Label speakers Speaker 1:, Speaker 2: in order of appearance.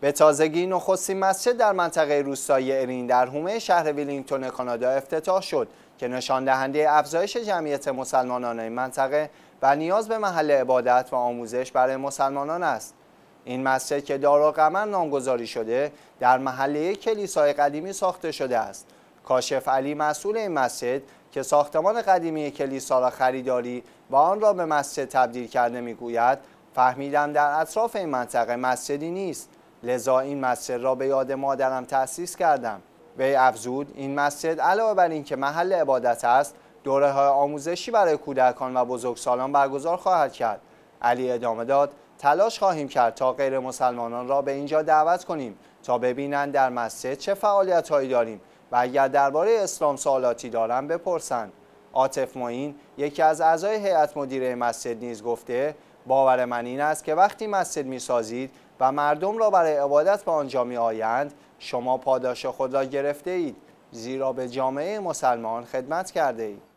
Speaker 1: به تازگی نخستین مسجد در منطقه روستایی ارین در حومه شهر ویلینگتون کانادا افتتاح شد که نشان دهنده افزایش جمعیت مسلمانان این منطقه و نیاز به محل عبادت و آموزش برای مسلمانان است. این مسجد که قمر نامگذاری شده در محله کلیسای قدیمی ساخته شده است. کاشف علی مسئول این مسجد که ساختمان قدیمی کلیسا را خریداری و آن را به مسجد تبدیل کرده میگوید فهمیدم در اطراف این منطقه مسجدی نیست لذا این مسجد را به یاد مادرم تأسیس کردم وی افزود این مسجد علاوه بر اینکه محل عبادت است دوره های آموزشی برای کودکان و بزرگسالان برگزار خواهد کرد علی ادامه داد تلاش خواهیم کرد تا غیر مسلمانان را به اینجا دعوت کنیم تا ببینند در مسجد چه فعالیت هایی داریم و اگر درباره اسلام سوالاتی دارند بپرسند عاطف معین یکی از اعضای هیئت مدیره مسجد نیز گفته باور من این است که وقتی مسجد میسازید و مردم را برای عبادت به آنجا می آیند شما پاداش خود را گرفته اید زیرا به جامعه مسلمان خدمت کرده اید